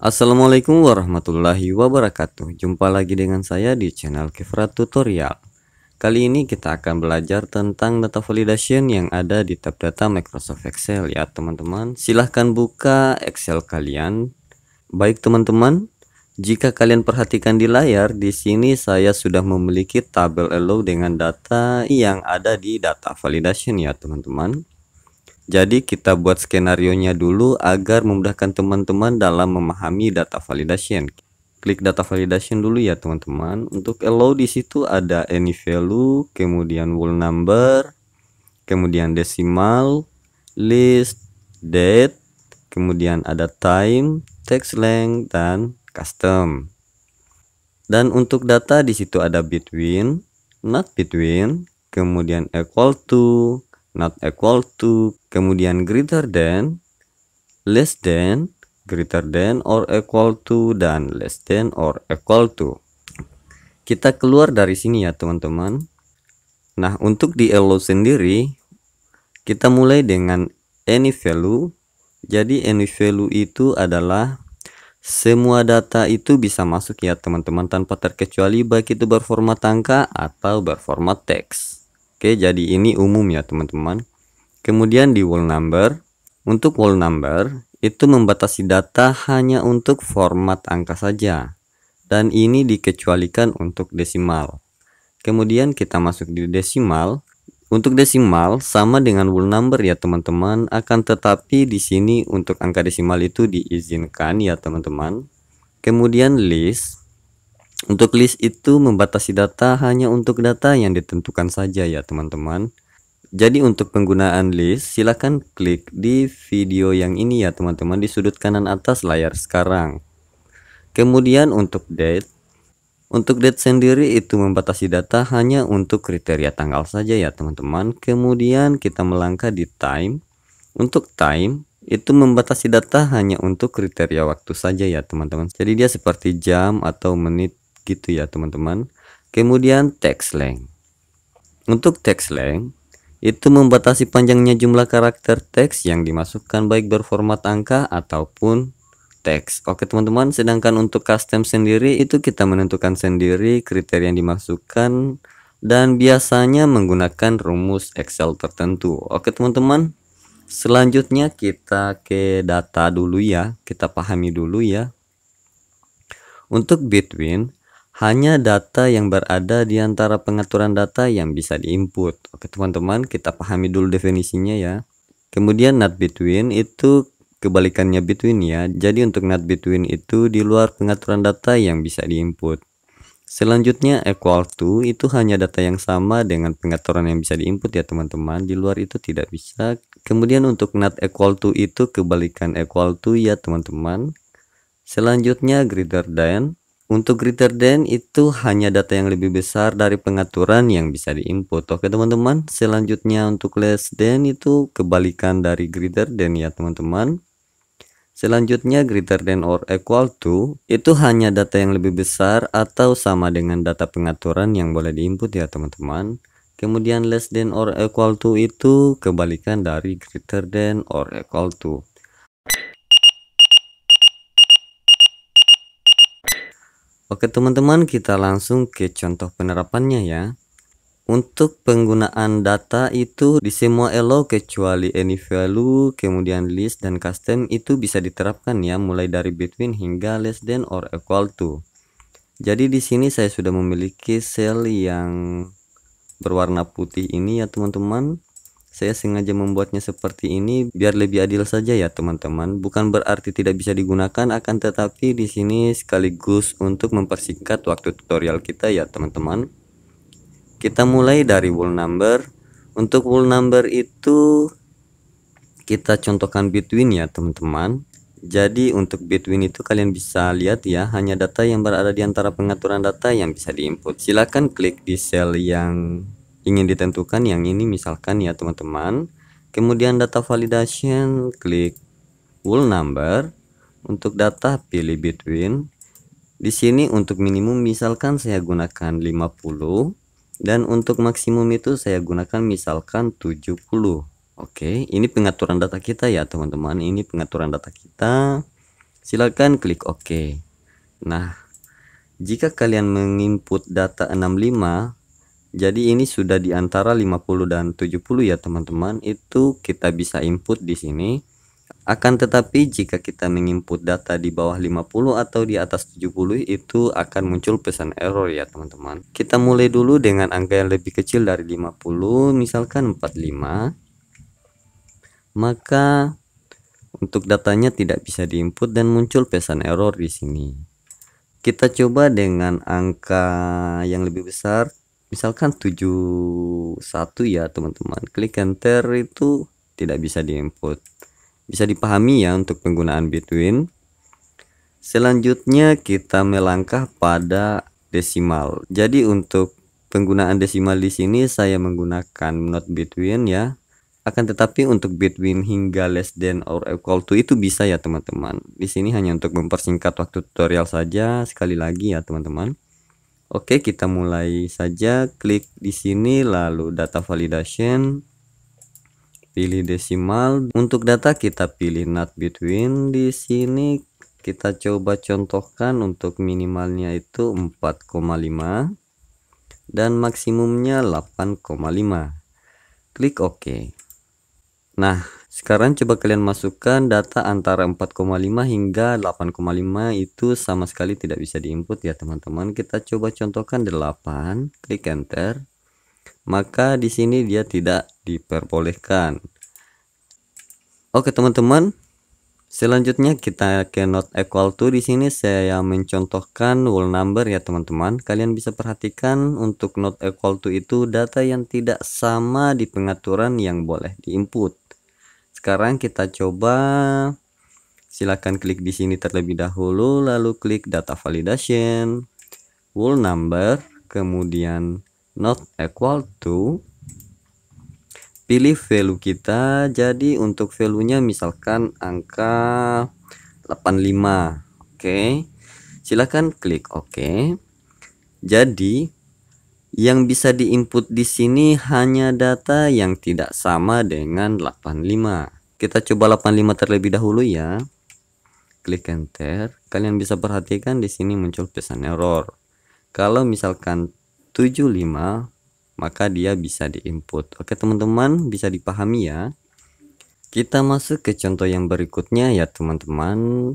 Assalamualaikum warahmatullahi wabarakatuh Jumpa lagi dengan saya di channel Kifra Tutorial Kali ini kita akan belajar tentang data validation yang ada di tab data Microsoft Excel ya teman-teman Silahkan buka Excel kalian Baik teman-teman jika kalian perhatikan di layar, di sini saya sudah memiliki tabel allow dengan data yang ada di data validation ya teman-teman. Jadi kita buat skenario nya dulu agar memudahkan teman-teman dalam memahami data validation. Klik data validation dulu ya teman-teman. Untuk allow di situ ada any value, kemudian whole number, kemudian decimal list, date, kemudian ada time, text length dan custom. Dan untuk data di situ ada between, not between, kemudian equal to, not equal to, kemudian greater than, less than, greater than or equal to, dan less than or equal to. Kita keluar dari sini ya teman-teman. Nah untuk di ELO sendiri, kita mulai dengan any value. Jadi any value itu adalah semua data itu bisa masuk ya teman-teman tanpa terkecuali baik itu berformat angka atau berformat teks. Oke, jadi ini umum ya teman-teman. Kemudian di wall number, untuk wall number itu membatasi data hanya untuk format angka saja. Dan ini dikecualikan untuk desimal. Kemudian kita masuk di desimal. Untuk desimal sama dengan wall number ya teman-teman, akan tetapi di sini untuk angka desimal itu diizinkan ya teman-teman. Kemudian list untuk list itu membatasi data hanya untuk data yang ditentukan saja ya teman-teman. Jadi untuk penggunaan list silahkan klik di video yang ini ya teman-teman di sudut kanan atas layar sekarang. Kemudian untuk date. Untuk date sendiri itu membatasi data hanya untuk kriteria tanggal saja ya teman-teman. Kemudian kita melangkah di time. Untuk time itu membatasi data hanya untuk kriteria waktu saja ya teman-teman. Jadi dia seperti jam atau menit gitu ya teman-teman kemudian text length untuk text length itu membatasi panjangnya jumlah karakter teks yang dimasukkan baik berformat angka ataupun teks. Oke teman-teman, sedangkan untuk custom sendiri itu kita menentukan sendiri kriteria yang dimasukkan dan biasanya menggunakan rumus Excel tertentu. Oke teman-teman, selanjutnya kita ke data dulu ya, kita pahami dulu ya. Untuk between hanya data yang berada di antara pengaturan data yang bisa diinput. Oke teman-teman, kita pahami dulu definisinya ya. Kemudian not between itu kebalikannya between ya. Jadi untuk not between itu di luar pengaturan data yang bisa diinput. Selanjutnya equal to itu hanya data yang sama dengan pengaturan yang bisa diinput ya teman-teman. Di luar itu tidak bisa. Kemudian untuk not equal to itu kebalikan equal to ya teman-teman. Selanjutnya greater than untuk greater than itu hanya data yang lebih besar dari pengaturan yang bisa diinput. Oke teman-teman, selanjutnya untuk less than itu kebalikan dari greater than ya teman-teman. Selanjutnya greater than or equal to itu hanya data yang lebih besar atau sama dengan data pengaturan yang boleh diinput ya teman-teman. Kemudian less than or equal to itu kebalikan dari greater than or equal to. Oke teman-teman kita langsung ke contoh penerapannya ya Untuk penggunaan data itu di semua elo kecuali any value kemudian list dan custom itu bisa diterapkan ya mulai dari between hingga less than or equal to Jadi di sini saya sudah memiliki cell yang berwarna putih ini ya teman-teman saya sengaja membuatnya seperti ini biar lebih adil saja ya teman-teman. Bukan berarti tidak bisa digunakan akan tetapi di sini sekaligus untuk mempersingkat waktu tutorial kita ya teman-teman. Kita mulai dari wool number. Untuk wool number itu kita contohkan between ya teman-teman. Jadi untuk between itu kalian bisa lihat ya hanya data yang berada di antara pengaturan data yang bisa diinput. Silahkan klik di cell yang ingin ditentukan yang ini misalkan ya teman-teman kemudian data validation klik full number untuk data pilih between di sini untuk minimum misalkan saya gunakan 50 dan untuk maksimum itu saya gunakan misalkan 70 Oke ini pengaturan data kita ya teman-teman ini pengaturan data kita silakan klik OK Nah jika kalian menginput data 65 jadi ini sudah di antara 50 dan 70 ya teman-teman. Itu kita bisa input di sini. Akan tetapi jika kita menginput data di bawah 50 atau di atas 70 itu akan muncul pesan error ya teman-teman. Kita mulai dulu dengan angka yang lebih kecil dari 50, misalkan 45. Maka untuk datanya tidak bisa diinput dan muncul pesan error di sini. Kita coba dengan angka yang lebih besar misalkan 71 ya teman-teman klik enter itu tidak bisa diinput bisa dipahami ya untuk penggunaan between selanjutnya kita melangkah pada desimal jadi untuk penggunaan desimal di sini saya menggunakan not between ya akan tetapi untuk between hingga less than or equal to itu bisa ya teman-teman di sini hanya untuk mempersingkat waktu tutorial saja sekali lagi ya teman-teman Oke, kita mulai saja. Klik di sini, lalu data validation. Pilih desimal. Untuk data kita pilih not between. Di sini kita coba contohkan untuk minimalnya itu 4,5 dan maksimumnya 8,5. Klik OK. Nah, sekarang coba kalian masukkan data antara 4,5 hingga 8,5 itu sama sekali tidak bisa diinput ya teman-teman. Kita coba contohkan 8, klik enter. Maka di sini dia tidak diperbolehkan. Oke teman-teman, selanjutnya kita ke not equal to di sini saya mencontohkan whole number ya teman-teman. Kalian bisa perhatikan untuk not equal to itu data yang tidak sama di pengaturan yang boleh diinput. Sekarang kita coba silakan klik di sini terlebih dahulu lalu klik data validation whole number kemudian not equal to pilih value kita jadi untuk value-nya misalkan angka 85 oke okay. silakan klik oke okay. jadi yang bisa diinput di sini hanya data yang tidak sama dengan 85. Kita coba 85 terlebih dahulu ya. Klik enter. Kalian bisa perhatikan di sini muncul pesan error. Kalau misalkan 75 maka dia bisa diinput. Oke teman-teman bisa dipahami ya. Kita masuk ke contoh yang berikutnya ya teman-teman.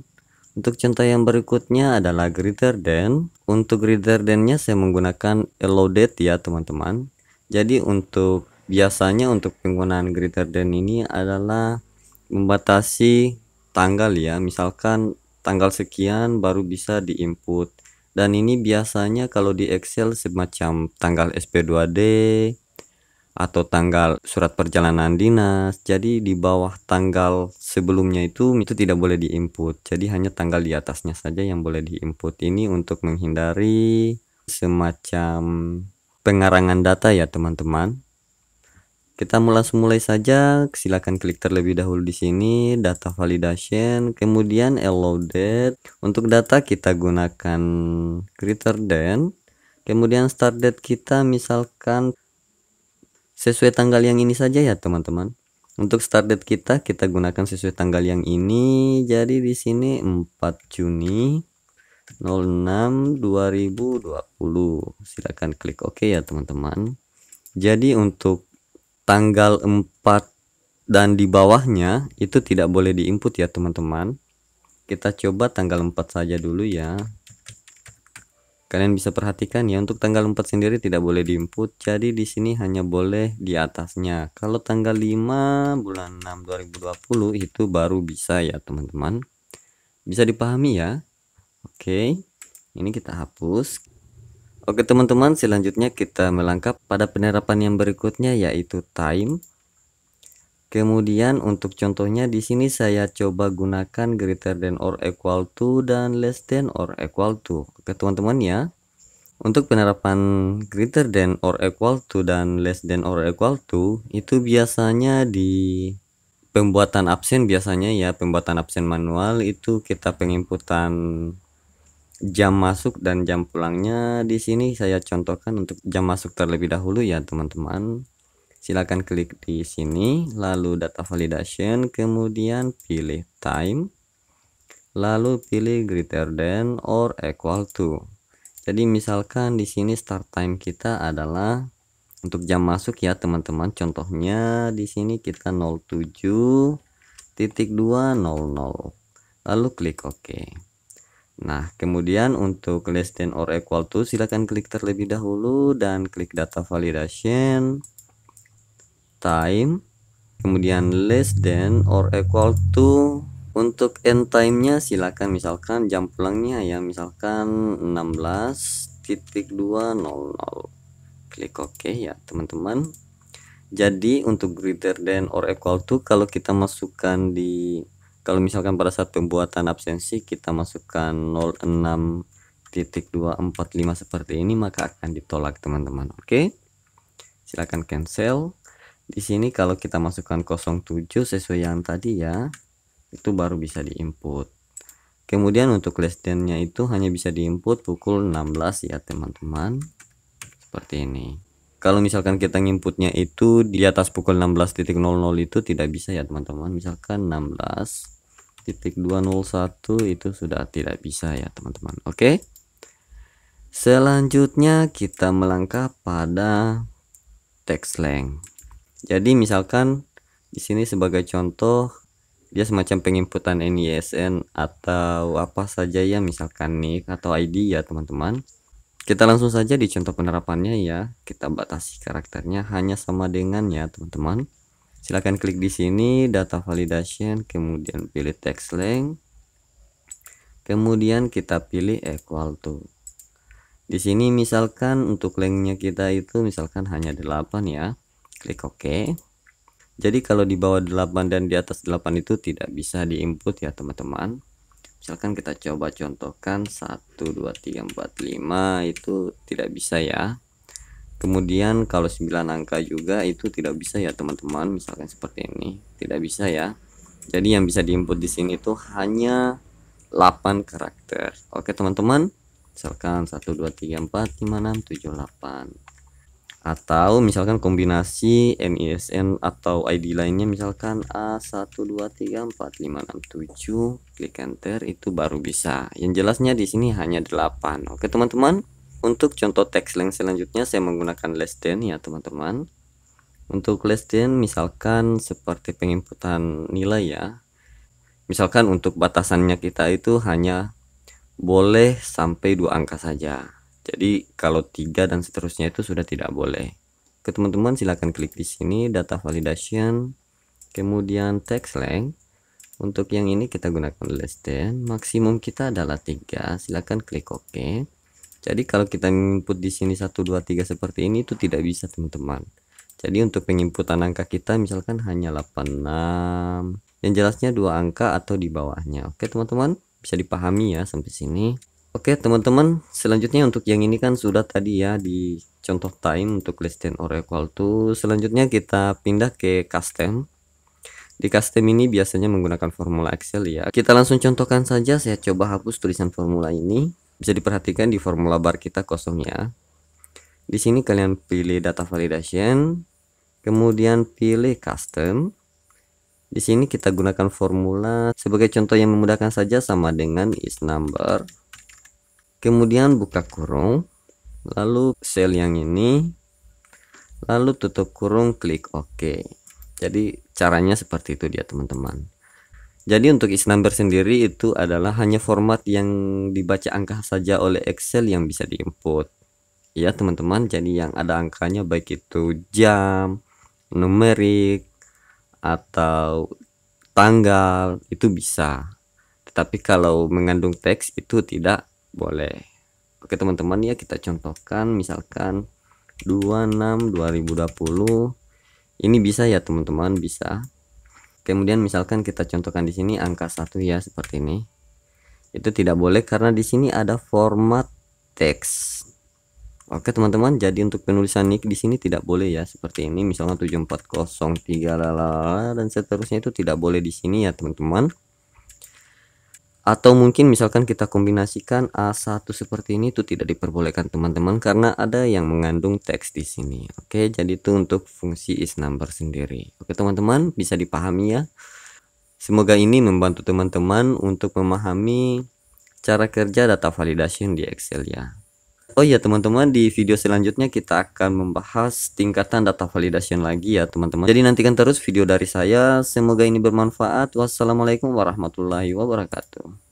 Untuk contoh yang berikutnya adalah greater than. Untuk greater than-nya saya menggunakan loaded ya teman-teman. Jadi untuk biasanya untuk penggunaan greater than ini adalah membatasi tanggal ya. Misalkan tanggal sekian baru bisa diinput. Dan ini biasanya kalau di Excel semacam tanggal SP2D, atau tanggal surat perjalanan dinas. Jadi di bawah tanggal sebelumnya itu itu tidak boleh diinput. Jadi hanya tanggal di atasnya saja yang boleh diinput. Ini untuk menghindari semacam pengarangan data ya teman-teman. Kita mulai mulai saja. Silakan klik terlebih dahulu di sini data validation, kemudian allow date. Untuk data kita gunakan greater than. Kemudian start date kita misalkan sesuai tanggal yang ini saja ya teman-teman untuk start date kita kita gunakan sesuai tanggal yang ini jadi di sini 4 Juni 06 2020 silahkan klik oke OK ya teman-teman jadi untuk tanggal 4 dan di bawahnya itu tidak boleh diinput ya teman-teman kita coba tanggal 4 saja dulu ya Kalian bisa perhatikan ya untuk tanggal 4 sendiri tidak boleh diinput. Jadi di sini hanya boleh di atasnya. Kalau tanggal 5 bulan 6 2020 itu baru bisa ya teman-teman. Bisa dipahami ya. Oke. Ini kita hapus. Oke teman-teman selanjutnya kita melangkah pada penerapan yang berikutnya yaitu time. Kemudian untuk contohnya di sini saya coba gunakan greater than or equal to dan less than or equal to. Oke teman-teman ya. Untuk penerapan greater than or equal to dan less than or equal to itu biasanya di pembuatan absen biasanya ya pembuatan absen manual itu kita penginputan jam masuk dan jam pulangnya di sini saya contohkan untuk jam masuk terlebih dahulu ya teman-teman silakan klik di sini lalu data validation kemudian pilih time lalu pilih greater than or equal to jadi misalkan di sini start time kita adalah untuk jam masuk ya teman-teman contohnya di sini kita 07.200 lalu klik OK Nah, kemudian untuk less than or equal to silakan klik terlebih dahulu dan klik data validation time kemudian less than or equal to untuk end time-nya silakan misalkan jam pulangnya ya misalkan 16.200 klik OK ya teman-teman jadi untuk greater than or equal to kalau kita masukkan di kalau misalkan pada saat pembuatan absensi kita masukkan 06.245 seperti ini maka akan ditolak teman-teman oke silakan cancel di sini kalau kita masukkan 07 sesuai yang tadi ya itu baru bisa diinput kemudian untuk lesdennya itu hanya bisa diinput pukul 16 ya teman-teman seperti ini kalau misalkan kita nginputnya itu di atas pukul 16.00 itu tidak bisa ya teman-teman misalkan 16.201 itu sudah tidak bisa ya teman-teman oke selanjutnya kita melangkah pada text length jadi misalkan di sini sebagai contoh dia semacam penginputan NISN atau apa saja ya misalkan NIK atau ID ya teman-teman. Kita langsung saja di contoh penerapannya ya. Kita batasi karakternya hanya sama dengan ya teman-teman. Silahkan klik di sini data validation kemudian pilih text length. Kemudian kita pilih equal to. Di sini misalkan untuk lengthnya kita itu misalkan hanya 8 ya klik OK jadi kalau di bawah 8 dan di atas 8 itu tidak bisa diinput ya teman-teman misalkan kita coba contohkan 1 2 3 4 5 itu tidak bisa ya kemudian kalau 9 angka juga itu tidak bisa ya teman-teman misalkan seperti ini tidak bisa ya jadi yang bisa diinput di sini itu hanya 8 karakter oke teman-teman misalkan 1 2 3 4 5 6 7 8 atau misalkan kombinasi NISN atau ID lainnya misalkan A1234567 klik enter itu baru bisa yang jelasnya di sini hanya 8 oke teman-teman untuk contoh teks yang selanjutnya saya menggunakan less than ya teman-teman untuk less than misalkan seperti penginputan nilai ya misalkan untuk batasannya kita itu hanya boleh sampai dua angka saja jadi kalau tiga dan seterusnya itu sudah tidak boleh. Ke teman-teman silahkan klik di sini data validation, kemudian text length. Untuk yang ini kita gunakan less than, maksimum kita adalah tiga. Silahkan klik OK. Jadi kalau kita input di sini 1 2 3 seperti ini itu tidak bisa, teman-teman. Jadi untuk penginputan angka kita misalkan hanya 86. Yang jelasnya dua angka atau di bawahnya. Oke, teman-teman, bisa dipahami ya sampai sini. Oke teman-teman selanjutnya untuk yang ini kan sudah tadi ya di contoh time untuk less than or equal to selanjutnya kita pindah ke custom di custom ini biasanya menggunakan formula excel ya kita langsung contohkan saja saya coba hapus tulisan formula ini bisa diperhatikan di formula bar kita kosong ya di sini kalian pilih data validation kemudian pilih custom di sini kita gunakan formula sebagai contoh yang memudahkan saja sama dengan is number kemudian buka kurung lalu sel yang ini lalu tutup kurung klik OK jadi caranya seperti itu dia teman-teman jadi untuk is number sendiri itu adalah hanya format yang dibaca angka saja oleh Excel yang bisa diinput. Ya teman-teman, jadi yang ada angkanya baik itu jam, numerik, atau tanggal itu bisa. Tetapi kalau mengandung teks itu tidak boleh oke teman-teman ya kita contohkan misalkan 26 2020 ini bisa ya teman-teman bisa kemudian misalkan kita contohkan di sini angka satu ya seperti ini itu tidak boleh karena di sini ada format teks Oke teman-teman, jadi untuk penulisan nick di sini tidak boleh ya seperti ini misalnya 7403 lalala dan seterusnya itu tidak boleh di sini ya teman-teman atau mungkin misalkan kita kombinasikan A1 seperti ini itu tidak diperbolehkan teman-teman karena ada yang mengandung teks di sini. Oke, jadi itu untuk fungsi is number sendiri. Oke, teman-teman bisa dipahami ya. Semoga ini membantu teman-teman untuk memahami cara kerja data validation di Excel ya. Oh iya teman-teman, di video selanjutnya kita akan membahas tingkatan data validation lagi ya teman-teman. Jadi nantikan terus video dari saya, semoga ini bermanfaat. Wassalamualaikum warahmatullahi wabarakatuh.